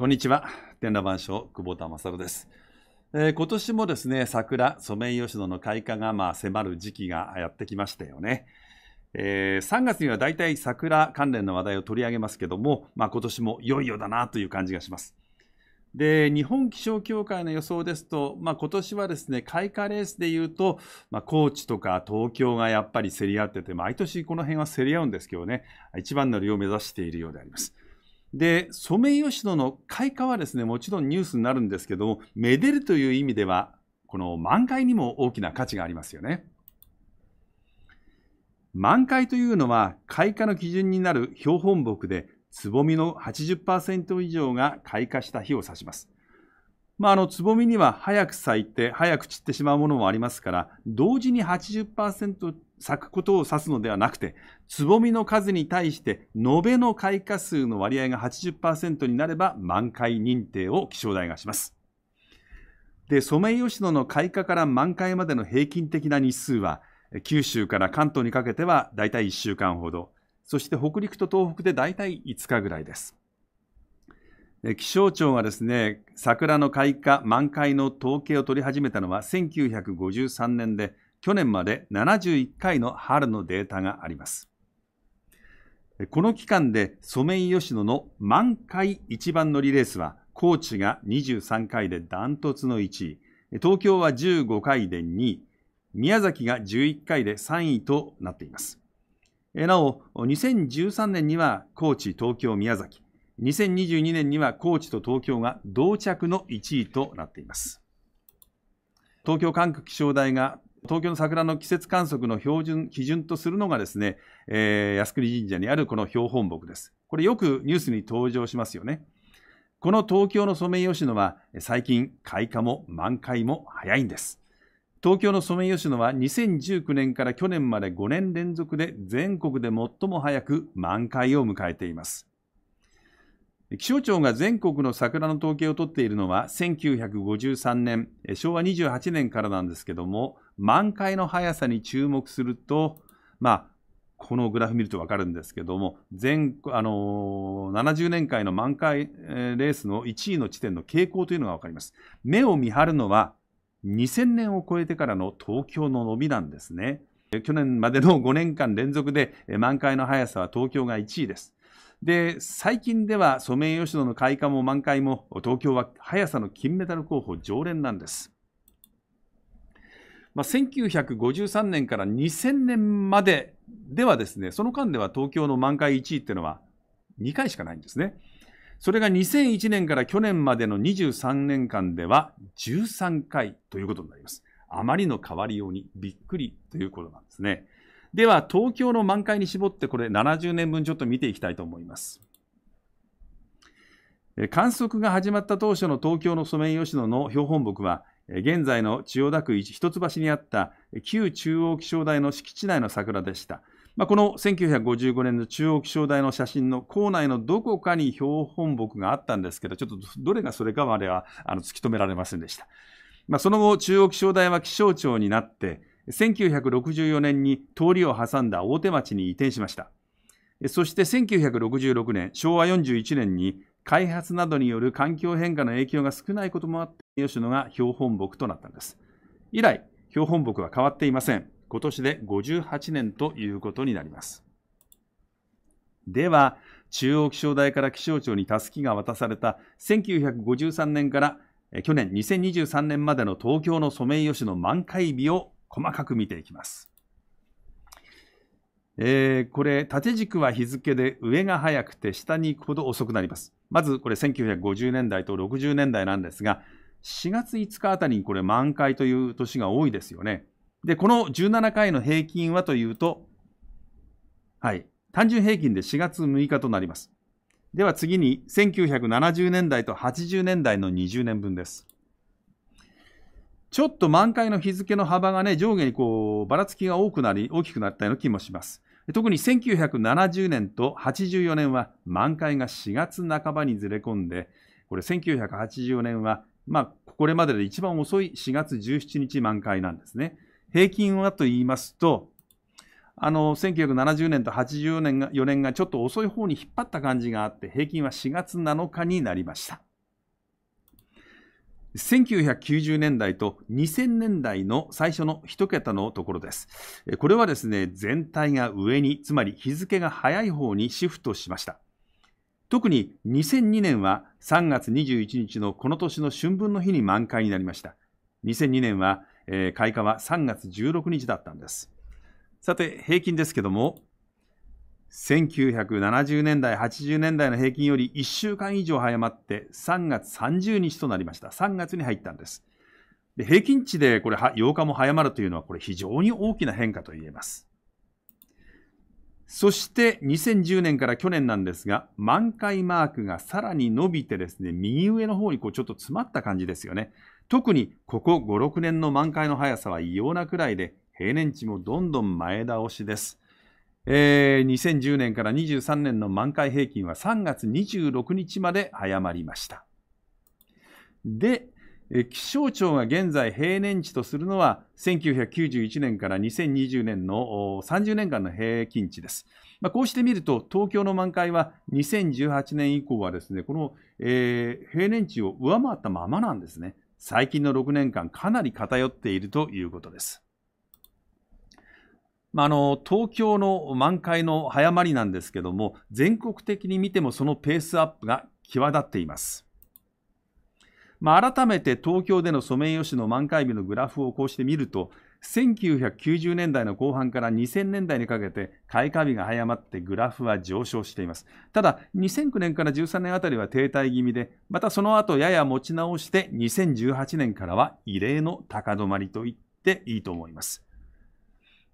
こんにちは。天羅万象、久保田勝です。えー、今年もですね、桜、ソメイヨシノの開花がまあ迫る時期がやってきましたよね。えー、3月にはだいたい桜関連の話題を取り上げますけども、まあ、今年もいよいよだなという感じがします。で日本気象協会の予想ですと、まあ、今年はですね開花レースでいうと、まあ、高知とか東京がやっぱり競り合ってて毎年この辺は競り合うんですけどね一番乗りを目指しているようであります。でソメイヨシノの開花はですねもちろんニュースになるんですけどもめでるという意味ではこの満開にも大きな価値がありますよね。満開というのは開花の基準になる標本木でつぼみの80%以上が開花した日を指します。まあ、あのつぼみには早く咲いて早く散ってしまうものもありますから同時に80%咲くことを指すのではなくてつぼみの数に対して延べの開花数の割合が80%になれば満開認定を気象台がします。でソメイヨシノの開花から満開までの平均的な日数は九州から関東にかけてはだいたい1週間ほどそして北陸と東北でだいたい5日ぐらいです。気象庁がですね桜の開花満開の統計を取り始めたのは1953年で去年まで71回の春のデータがありますこの期間でソメイヨシノの満開一番乗りレースは高知が23回でダントツの1位東京は15回で2位宮崎が11回で3位となっていますなお2013年には高知東京宮崎2022年には高知と東京が同着の1位となっています。東京管区気象台が東京の桜の季節観測の標準基準とするのがですね、えー、靖国神社にあるこの標本木です。これよくニュースに登場しますよね。この東京のソメイヨシノは最近開花も満開も早いんです。東京のソメイヨシノは2019年から去年まで5年連続で全国で最も早く満開を迎えています。気象庁が全国の桜の統計を取っているのは1953年昭和28年からなんですけども満開の速さに注目すると、まあ、このグラフ見ると分かるんですけども全、あのー、70年間の満開、レースの1位の地点の傾向というのが分かります目を見張るのは2000年を超えてからの東京の伸びなんですね去年までの5年間連続で満開の速さは東京が1位ですで、最近ではソメイヨシノの開花も満開も、東京は速さの金メダル候補常連なんです。まあ、1953年から2000年までではですね、その間では東京の満開1位っていうのは2回しかないんですね。それが2001年から去年までの23年間では13回ということになります。あまりの変わりようにびっくりということなんですね。では、東京の満開に絞って、これ70年分ちょっと見ていきたいと思います。観測が始まった当初の東京のソメイヨシノの標本木は、現在の千代田区一橋にあった旧中央気象台の敷地内の桜でした。まあ、この1955年の中央気象台の写真の校内のどこかに標本木があったんですけど、ちょっとどれがそれかまではあの突き止められませんでした。まあ、その後、中央気象台は気象庁になって、1964年に通りを挟んだ大手町に移転しました。そして1966年、昭和41年に開発などによる環境変化の影響が少ないこともあって、吉野が標本木となったんです。以来、標本木は変わっていません。今年で58年ということになります。では、中央気象台から気象庁にたすきが渡された1953年から去年2023年までの東京のソメイヨシノ満開日を細かく見ていきます。えー、これ、縦軸は日付で上が早くて下に行くほど遅くなります。まず、これ1950年代と60年代なんですが、4月5日あたりにこれ満開という年が多いですよね。で、この17回の平均はというと、はい、単純平均で4月6日となります。では次に1970年代と80年代の20年分です。ちょっと満開の日付の幅がね、上下にこう、ばらつきが多くなり、大きくなったような気もします。特に1970年と84年は満開が4月半ばにずれ込んで、これ1984年は、まあ、これまでで一番遅い4月17日満開なんですね。平均はと言いますと、あの、1970年と84年が、4年がちょっと遅い方に引っ張った感じがあって、平均は4月7日になりました。1990年代と2000年代の最初の1桁のところです。これはですね、全体が上に、つまり日付が早い方にシフトしました。特に2002年は3月21日のこの年の春分の日に満開になりました。2002年は、えー、開花は3月16日だったんです。さて、平均ですけども、1970年代、80年代の平均より1週間以上早まって3月30日となりました。3月に入ったんです。で平均値でこれ8日も早まるというのはこれ非常に大きな変化と言えます。そして2010年から去年なんですが、満開マークがさらに伸びてですね、右上の方にこうちょっと詰まった感じですよね。特にここ5、6年の満開の速さは異様なくらいで、平年値もどんどん前倒しです。えー、2010年から23年の満開平均は3月26日まで早まりました。で、気象庁が現在平年値とするのは1991年から2020年の30年間の平均値です。まあ、こうしてみると東京の満開は2018年以降はですねこの、えー、平年値を上回ったままなんですね。最近の6年間かなり偏っているということです。まあ、あの東京の満開の早まりなんですけども全国的に見てもそのペースアップが際立っています。まあ、改めて東京でのソメイヨシノ満開日のグラフをこうして見ると1990年代の後半から2000年代にかけて開花日が早まってグラフは上昇していますただ2009年から13年あたりは停滞気味でまたその後やや持ち直して2018年からは異例の高止まりと言っていいと思います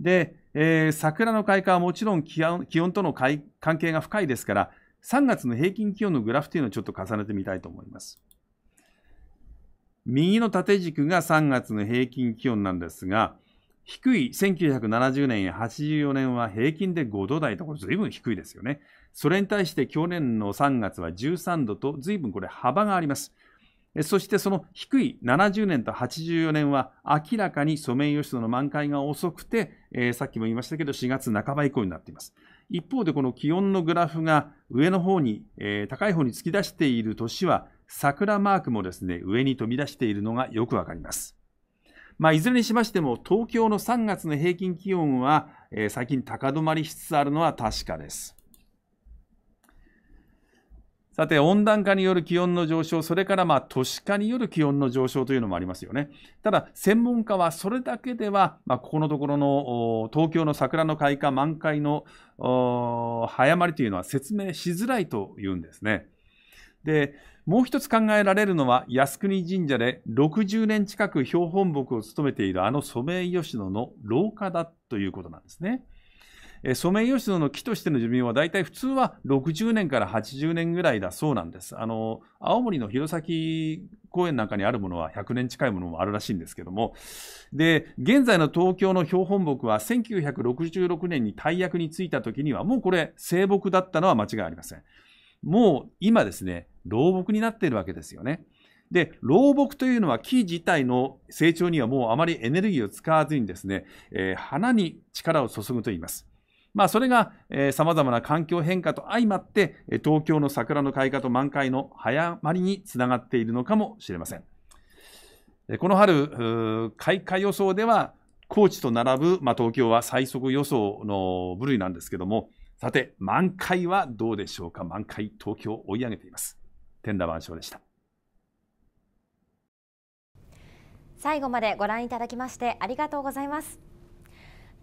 で、えー、桜の開花はもちろん気温気温との関係が深いですから、3月の平均気温のグラフというのをちょっと重ねてみたいと思います。右の縦軸が3月の平均気温なんですが、低い1970年や84年は平均で5度台とこれ随分低いですよね。それに対して去年の3月は13度とぶんこれ幅があります。そしてその低い70年と84年は明らかにソメイヨシノの満開が遅くて、えー、さっきも言いましたけど4月半ば以降になっています。一方でこの気温のグラフが上の方に、えー、高い方に突き出している年は桜マークもですね上に飛び出しているのがよくわかります。まあ、いずれにしましても東京の3月の平均気温は、えー、最近高止まりしつつあるのは確かです。さて、温暖化による気温の上昇、それからまあ都市化による気温の上昇というのもありますよね。ただ、専門家はそれだけでは、まあ、ここのところの東京の桜の開花、満開の早まりというのは説明しづらいというんですね。で、もう一つ考えられるのは、靖国神社で60年近く標本木を務めているあのソメイヨシノの廊下だということなんですね。ソメイヨシノの木としての寿命は大体普通は60年から80年ぐらいだそうなんです。あの青森の弘前公園なんかにあるものは100年近いものもあるらしいんですけどもで現在の東京の標本木は1966年に大役に就いた時にはもうこれ静木だったのは間違いありません。もう今ですね老木になっているわけですよね。で、老木というのは木自体の成長にはもうあまりエネルギーを使わずにですね、えー、花に力を注ぐと言います。まあ、それがさまざまな環境変化と相まって、東京の桜の開花と満開の早まりにつながっているのかもしれません。この春、開花予想では、高知と並ぶ、まあ、東京は最速予想の部類なんですけども、さて、満開はどうでしょうか、満開、東京を追い上げています。天羅万象でした最後までご覧いただきましてありがとうございます。